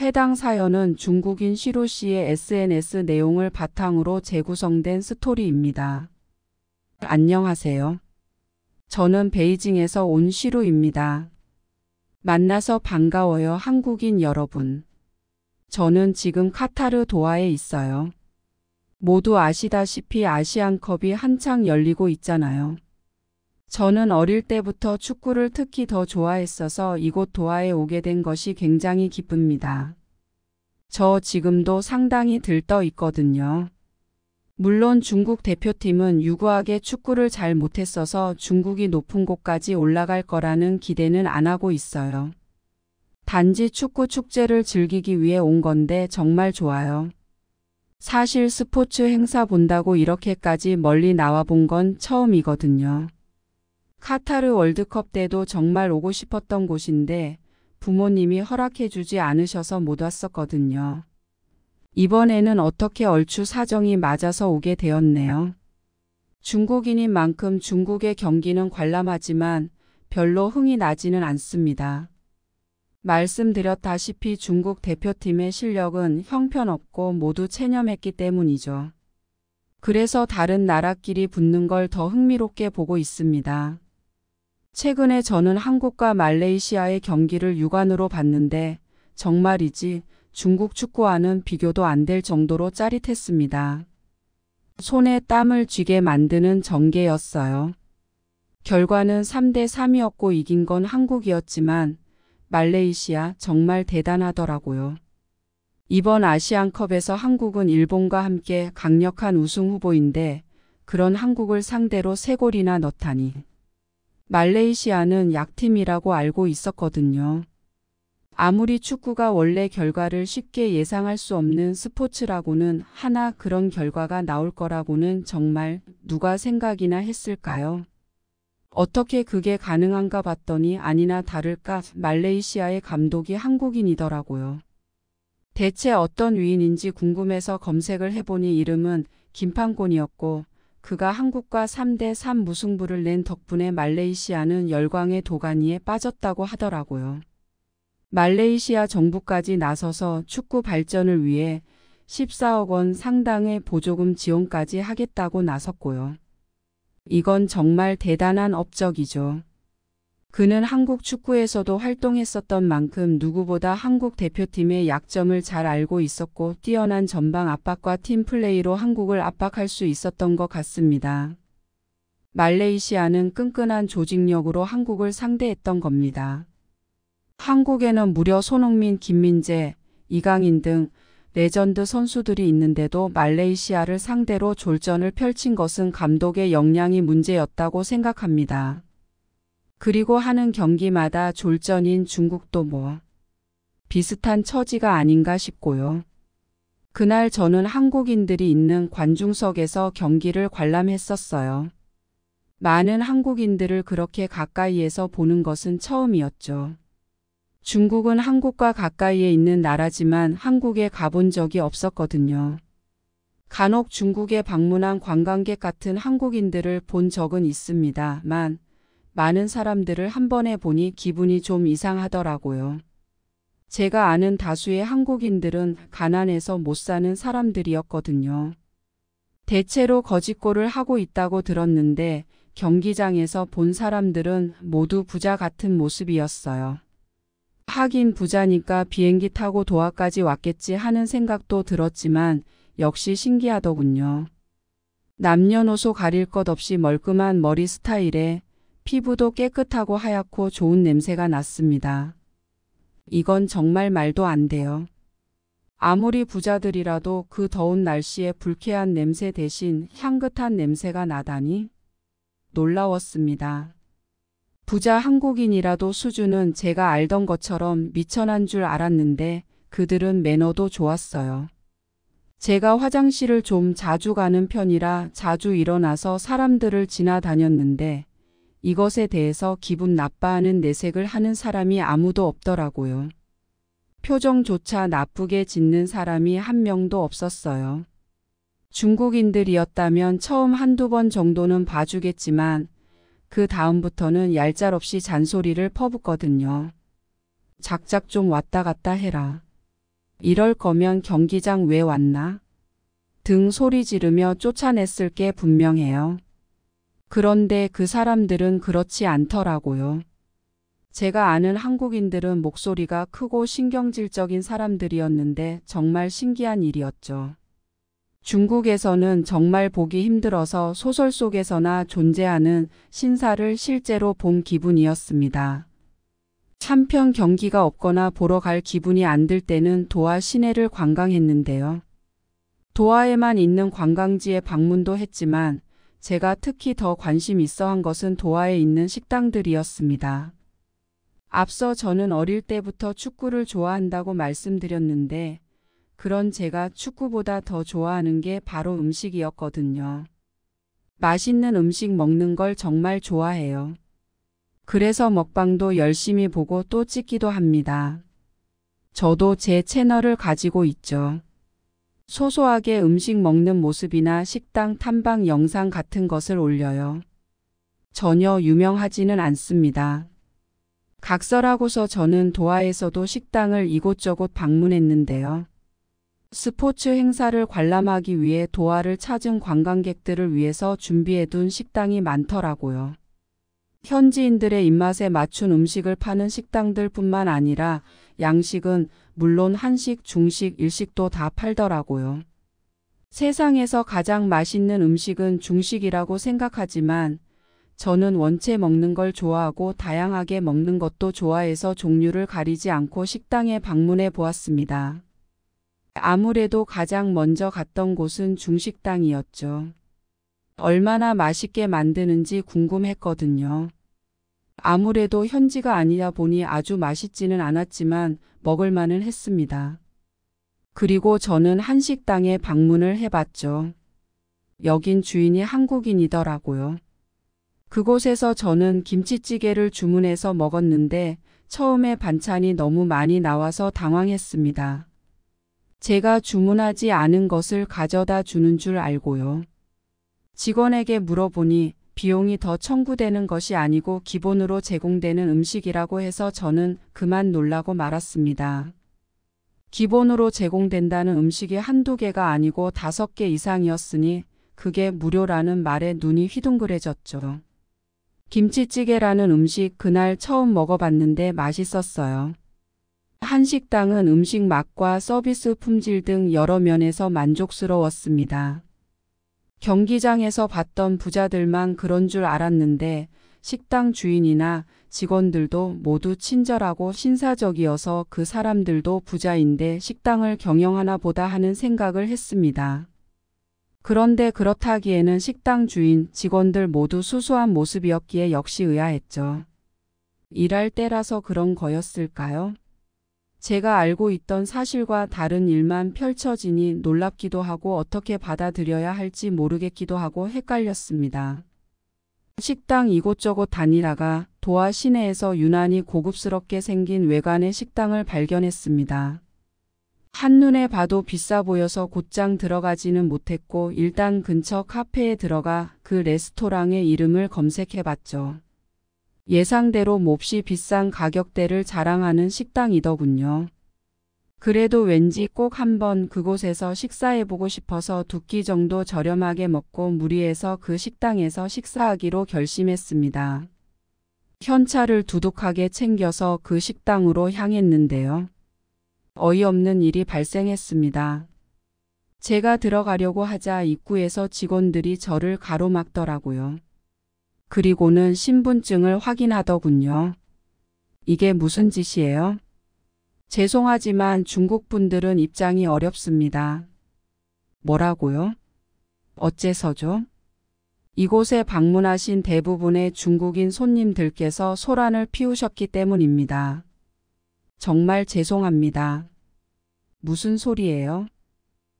해당 사연은 중국인 시로 씨의 SNS 내용을 바탕으로 재구성된 스토리입니다. 안녕하세요. 저는 베이징에서 온 시로입니다. 만나서 반가워요 한국인 여러분. 저는 지금 카타르 도하에 있어요. 모두 아시다시피 아시안컵이 한창 열리고 있잖아요. 저는 어릴 때부터 축구를 특히 더 좋아했어서 이곳 도하에 오게 된 것이 굉장히 기쁩니다. 저 지금도 상당히 들떠 있거든요. 물론 중국 대표팀은 유구하게 축구를 잘 못했어서 중국이 높은 곳까지 올라갈 거라는 기대는 안 하고 있어요. 단지 축구 축제를 즐기기 위해 온 건데 정말 좋아요. 사실 스포츠 행사 본다고 이렇게까지 멀리 나와 본 건 처음이거든요. 카타르 월드컵 때도 정말 오고 싶었던 곳인데 부모님이 허락해주지 않으셔서 못 왔었거든요. 이번에는 어떻게 얼추 사정이 맞아서 오게 되었네요. 중국인인 만큼 중국의 경기는 관람하지만 별로 흥이 나지는 않습니다. 말씀드렸다시피 중국 대표팀의 실력은 형편없고 모두 체념했기 때문이죠. 그래서 다른 나라끼리 붙는 걸 더 흥미롭게 보고 있습니다. 최근에 저는 한국과 말레이시아의 경기를 육안으로 봤는데 정말이지 중국 축구와는 비교도 안 될 정도로 짜릿했습니다. 손에 땀을 쥐게 만드는 전개였어요. 결과는 3대 3이었고 이긴 건 한국이었지만 말레이시아 정말 대단하더라고요. 이번 아시안컵에서 한국은 일본과 함께 강력한 우승 후보인데 그런 한국을 상대로 세 골이나 넣다니. 말레이시아는 약팀이라고 알고 있었거든요. 아무리 축구가 원래 결과를 쉽게 예상할 수 없는 스포츠라고는 하나 그런 결과가 나올 거라고는 정말 누가 생각이나 했을까요? 어떻게 그게 가능한가 봤더니 아니나 다를까 말레이시아의 감독이 한국인이더라고요. 대체 어떤 위인인지 궁금해서 검색을 해보니 이름은 김판곤이었고 그가 한국과 3대 3 무승부를 낸 덕분에 말레이시아는 열광의 도가니에 빠졌다고 하더라고요. 말레이시아 정부까지 나서서 축구 발전을 위해 14억 원 상당의 보조금 지원까지 하겠다고 나섰고요. 이건 정말 대단한 업적이죠. 그는 한국 축구에서도 활동했었던 만큼 누구보다 한국 대표팀의 약점을 잘 알고 있었고 뛰어난 전방 압박과 팀플레이로 한국을 압박할 수 있었던 것 같습니다. 말레이시아는 끈끈한 조직력으로 한국을 상대했던 겁니다. 한국에는 무려 손흥민, 김민재, 이강인 등 레전드 선수들이 있는데도 말레이시아를 상대로 졸전을 펼친 것은 감독의 역량이 문제였다고 생각합니다. 그리고 하는 경기마다 졸전인 중국도 뭐 비슷한 처지가 아닌가 싶고요. 그날 저는 한국인들이 있는 관중석에서 경기를 관람했었어요. 많은 한국인들을 그렇게 가까이에서 보는 것은 처음이었죠. 중국은 한국과 가까이에 있는 나라지만 한국에 가본 적이 없었거든요. 간혹 중국에 방문한 관광객 같은 한국인들을 본 적은 있습니다만 많은 사람들을 한 번에 보니 기분이 좀 이상하더라고요. 제가 아는 다수의 한국인들은 가난해서 못 사는 사람들이었거든요. 대체로 거짓골을 하고 있다고 들었는데 경기장에서 본 사람들은 모두 부자 같은 모습이었어요. 하긴 부자니까 비행기 타고 도하까지 왔겠지 하는 생각도 들었지만 역시 신기하더군요. 남녀노소 가릴 것 없이 멀끔한 머리 스타일에 피부도 깨끗하고 하얗고 좋은 냄새가 났습니다. 이건 정말 말도 안 돼요. 아무리 부자들이라도 그 더운 날씨에 불쾌한 냄새 대신 향긋한 냄새가 나다니 놀라웠습니다. 부자 한국인이라도 수준은 제가 알던 것처럼 미천한 줄 알았는데 그들은 매너도 좋았어요. 제가 화장실을 좀 자주 가는 편이라 자주 일어나서 사람들을 지나다녔는데 이것에 대해서 기분 나빠하는 내색을 하는 사람이 아무도 없더라고요. 표정조차 나쁘게 짓는 사람이 한 명도 없었어요. 중국인들이었다면 처음 한두 번 정도는 봐주겠지만 그 다음부터는 얄짤없이 잔소리를 퍼붓거든요. 작작 좀 왔다 갔다 해라. 이럴 거면 경기장 왜 왔나? 등 소리 지르며 쫓아냈을 게 분명해요. 그런데 그 사람들은 그렇지 않더라고요. 제가 아는 한국인들은 목소리가 크고 신경질적인 사람들이었는데 정말 신기한 일이었죠. 중국에서는 정말 보기 힘들어서 소설 속에서나 존재하는 신사를 실제로 본 기분이었습니다. 한편 경기가 없거나 보러 갈 기분이 안 들 때는 도하 시내를 관광했는데요. 도하에만 있는 관광지에 방문도 했지만 제가 특히 더 관심 있어 한 것은 도하에 있는 식당들이었습니다. 앞서 저는 어릴 때부터 축구를 좋아한다고 말씀드렸는데 그런 제가 축구보다 더 좋아하는 게 바로 음식이었거든요. 맛있는 음식 먹는 걸 정말 좋아해요. 그래서 먹방도 열심히 보고 또 찍기도 합니다. 저도 제 채널을 가지고 있죠. 소소하게 음식 먹는 모습이나 식당 탐방 영상 같은 것을 올려요. 전혀 유명하지는 않습니다. 각서라고서 저는 도하에서도 식당을 이곳저곳 방문했는데요. 스포츠 행사를 관람하기 위해 도하를 찾은 관광객들을 위해서 준비해둔 식당이 많더라고요. 현지인들의 입맛에 맞춘 음식을 파는 식당들 뿐만 아니라 양식은 물론 한식, 중식, 일식도 다 팔더라고요. 세상에서 가장 맛있는 음식은 중식이라고 생각하지만 저는 원체 먹는 걸 좋아하고 다양하게 먹는 것도 좋아해서 종류를 가리지 않고 식당에 방문해 보았습니다. 아무래도 가장 먼저 갔던 곳은 중식당이었죠. 얼마나 맛있게 만드는지 궁금했거든요. 아무래도 현지가 아니다 보니 아주 맛있지는 않았지만 먹을만은 했습니다. 그리고 저는 한식당에 방문을 해봤죠. 여긴 주인이 한국인이더라고요. 그곳에서 저는 김치찌개를 주문해서 먹었는데 처음에 반찬이 너무 많이 나와서 당황했습니다. 제가 주문하지 않은 것을 가져다 주는 줄 알고요. 직원에게 물어보니 비용이 더 청구되는 것이 아니고 기본으로 제공되는 음식이라고 해서 저는 그만 놀라고 말았습니다. 기본으로 제공된다는 음식이 한두 개가 아니고 다섯 개 이상이었으니 그게 무료라는 말에 눈이 휘둥그레졌죠. 김치찌개라는 음식 그날 처음 먹어봤는데 맛있었어요. 한식당은 음식 맛과 서비스 품질 등 여러 면에서 만족스러웠습니다. 경기장에서 봤던 부자들만 그런 줄 알았는데 식당 주인이나 직원들도 모두 친절하고 신사적이어서 그 사람들도 부자인데 식당을 경영하나 보다 하는 생각을 했습니다. 그런데 그렇다기에는 식당 주인, 직원들 모두 수수한 모습이었기에 역시 의아했죠. 일할 때라서 그런 거였을까요? 제가 알고 있던 사실과 다른 일만 펼쳐지니 놀랍기도 하고 어떻게 받아들여야 할지 모르겠기도 하고 헷갈렸습니다. 식당 이곳저곳 다니다가 도하 시내에서 유난히 고급스럽게 생긴 외관의 식당을 발견했습니다. 한눈에 봐도 비싸 보여서 곧장 들어가지는 못했고 일단 근처 카페에 들어가 그 레스토랑의 이름을 검색해봤죠. 예상대로 몹시 비싼 가격대를 자랑하는 식당이더군요. 그래도 왠지 꼭 한번 그곳에서 식사해보고 싶어서 두 끼 정도 저렴하게 먹고 무리해서 그 식당에서 식사하기로 결심했습니다. 현찰을 두둑하게 챙겨서 그 식당으로 향했는데요. 어이없는 일이 발생했습니다. 제가 들어가려고 하자 입구에서 직원들이 저를 가로막더라고요. 그리고는 신분증을 확인하더군요. 이게 무슨 짓이에요? 죄송하지만 중국 분들은 입장이 어렵습니다. 뭐라고요? 어째서죠? 이곳에 방문하신 대부분의 중국인 손님들께서 소란을 피우셨기 때문입니다. 정말 죄송합니다. 무슨 소리예요?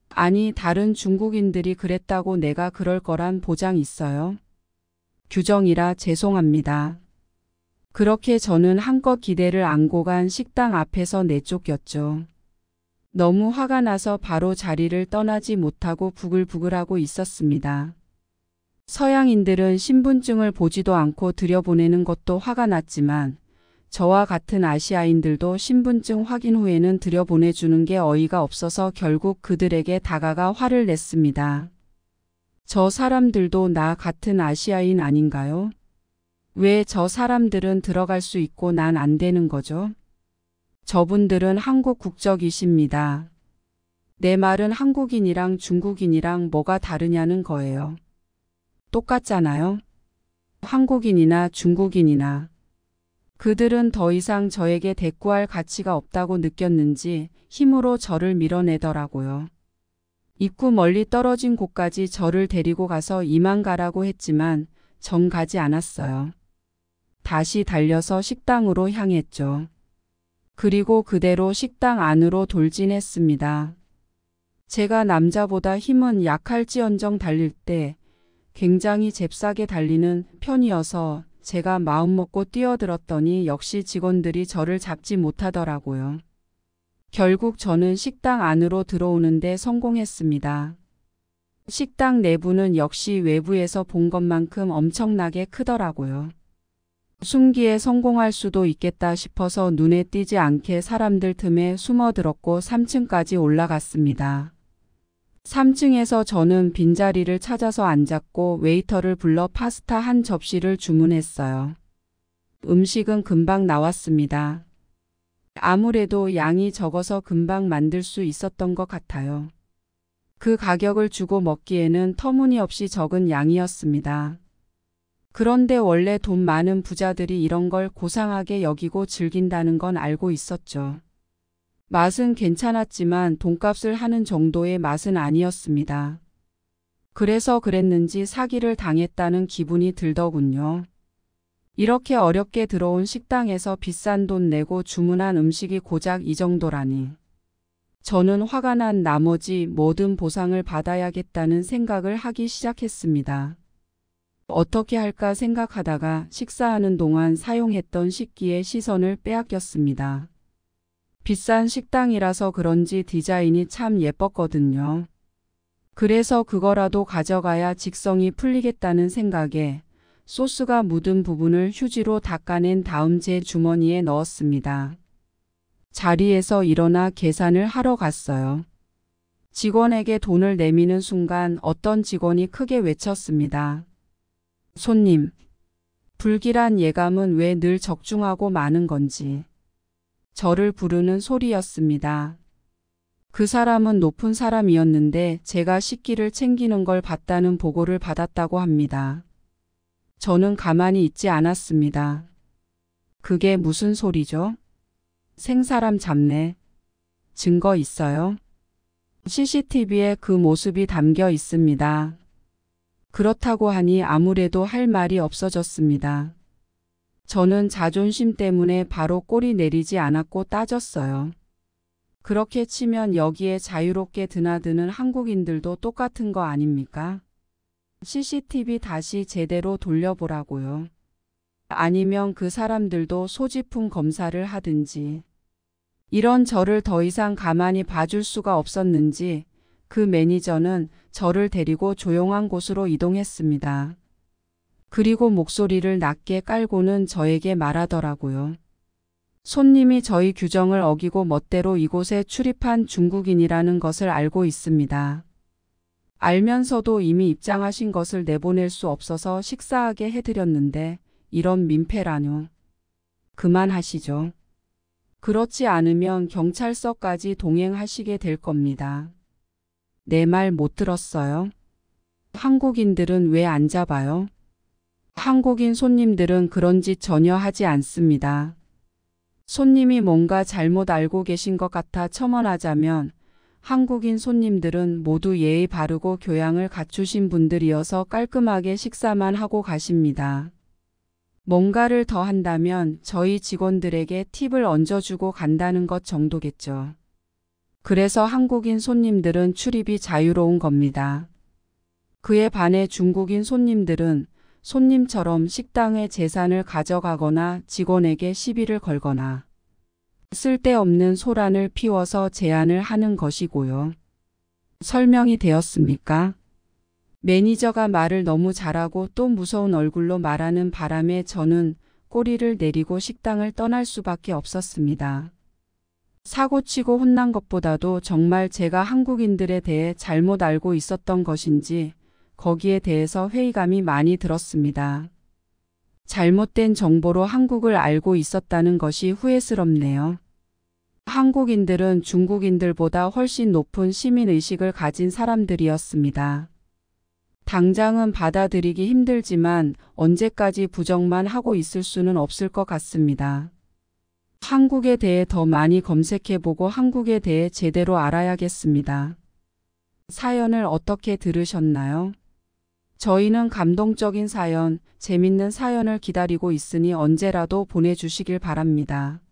아니 다른 중국인들이 그랬다고 내가 그럴 거란 보장 있어요? 규정이라 죄송합니다. 그렇게 저는 한껏 기대를 안고 간 식당 앞에서 내쫓겼죠. 너무 화가 나서 바로 자리를 떠나지 못하고 부글부글하고 있었습니다. 서양인들은 신분증을 보지도 않고 들여보내는 것도 화가 났지만 저와 같은 아시아인들도 신분증 확인 후에는 들여보내주는 게 어이가 없어서 결국 그들에게 다가가 화를 냈습니다. 저 사람들도 나 같은 아시아인 아닌가요? 왜 저 사람들은 들어갈 수 있고 난 안 되는 거죠? 저분들은 한국 국적이십니다. 내 말은 한국인이랑 중국인이랑 뭐가 다르냐는 거예요. 똑같잖아요. 한국인이나 중국인이나 그들은 더 이상 저에게 대꾸할 가치가 없다고 느꼈는지 힘으로 저를 밀어내더라고요. 입구 멀리 떨어진 곳까지 저를 데리고 가서 이만 가라고 했지만 정 가지 않았어요. 다시 달려서 식당으로 향했죠. 그리고 그대로 식당 안으로 돌진했습니다. 제가 남자보다 힘은 약할지언정 달릴 때 굉장히 잽싸게 달리는 편이어서 제가 마음먹고 뛰어들었더니 역시 직원들이 저를 잡지 못하더라고요. 결국 저는 식당 안으로 들어오는데 성공했습니다. 식당 내부는 역시 외부에서 본 것만큼 엄청나게 크더라고요. 숨기에 성공할 수도 있겠다 싶어서 눈에 띄지 않게 사람들 틈에 숨어들었고 3층까지 올라갔습니다. 3층에서 저는 빈자리를 찾아서 앉았고 웨이터를 불러 파스타 한 접시를 주문했어요. 음식은 금방 나왔습니다. 아무래도 양이 적어서 금방 만들 수 있었던 것 같아요. 그 가격을 주고 먹기에는 터무니없이 적은 양이었습니다. 그런데 원래 돈 많은 부자들이 이런 걸 고상하게 여기고 즐긴다는 건 알고 있었죠. 맛은 괜찮았지만 돈값을 하는 정도의 맛은 아니었습니다. 그래서 그랬는지 사기를 당했다는 기분이 들더군요. 이렇게 어렵게 들어온 식당에서 비싼 돈 내고 주문한 음식이 고작 이 정도라니. 저는 화가 난 나머지 모든 보상을 받아야겠다는 생각을 하기 시작했습니다. 어떻게 할까 생각하다가 식사하는 동안 사용했던 식기의 시선을 빼앗겼습니다. 비싼 식당이라서 그런지 디자인이 참 예뻤거든요. 그래서 그거라도 가져가야 직성이 풀리겠다는 생각에 소스가 묻은 부분을 휴지로 닦아낸 다음 제 주머니에 넣었습니다. 자리에서 일어나 계산을 하러 갔어요. 직원에게 돈을 내미는 순간 어떤 직원이 크게 외쳤습니다. 손님, 불길한 예감은 왜 늘 적중하고 많은 건지. 저를 부르는 소리였습니다. 그 사람은 높은 사람이었는데 제가 식기를 챙기는 걸 봤다는 보고를 받았다고 합니다. 저는 가만히 있지 않았습니다. 그게 무슨 소리죠? 생사람 잡네. 증거 있어요? CCTV에 그 모습이 담겨 있습니다. 그렇다고 하니 아무래도 할 말이 없어졌습니다. 저는 자존심 때문에 바로 꼬리 내리지 않았고 따졌어요. 그렇게 치면 여기에 자유롭게 드나드는 한국인들도 똑같은 거 아닙니까? CCTV 다시 제대로 돌려보라고요. 아니면 그 사람들도 소지품 검사를 하든지. 이런 저를 더 이상 가만히 봐줄 수가 없었는지 그 매니저는 저를 데리고 조용한 곳으로 이동했습니다. 그리고 목소리를 낮게 깔고는 저에게 말하더라고요. 손님이 저희 규정을 어기고 멋대로 이곳에 출입한 중국인이라는 것을 알고 있습니다. 알면서도 이미 입장하신 것을 내보낼 수 없어서 식사하게 해드렸는데 이런 민폐라뇨. 그만하시죠. 그렇지 않으면 경찰서까지 동행하시게 될 겁니다. 내 말 못 들었어요? 한국인들은 왜 안 잡아요? 한국인 손님들은 그런 짓 전혀 하지 않습니다. 손님이 뭔가 잘못 알고 계신 것 같아 첨언하자면 한국인 손님들은 모두 예의 바르고 교양을 갖추신 분들이어서 깔끔하게 식사만 하고 가십니다. 뭔가를 더 한다면 저희 직원들에게 팁을 얹어주고 간다는 것 정도겠죠. 그래서 한국인 손님들은 출입이 자유로운 겁니다. 그에 반해 중국인 손님들은 손님처럼 식당의 재산을 가져가거나 직원에게 시비를 걸거나 쓸데없는 소란을 피워서 제안을 하는 것이고요. 설명이 되었습니까? 매니저가 말을 너무 잘하고 또 무서운 얼굴로 말하는 바람에 저는 꼬리를 내리고 식당을 떠날 수밖에 없었습니다. 사고치고 혼난 것보다도 정말 제가 한국인들에 대해 잘못 알고 있었던 것인지 거기에 대해서 회의감이 많이 들었습니다. 잘못된 정보로 한국을 알고 있었다는 것이 후회스럽네요. 한국인들은 중국인들보다 훨씬 높은 시민의식을 가진 사람들이었습니다. 당장은 받아들이기 힘들지만 언제까지 부정만 하고 있을 수는 없을 것 같습니다. 한국에 대해 더 많이 검색해보고 한국에 대해 제대로 알아야겠습니다. 사연을 어떻게 들으셨나요? 저희는 감동적인 사연, 재밌는 사연을 기다리고 있으니 언제라도 보내주시길 바랍니다.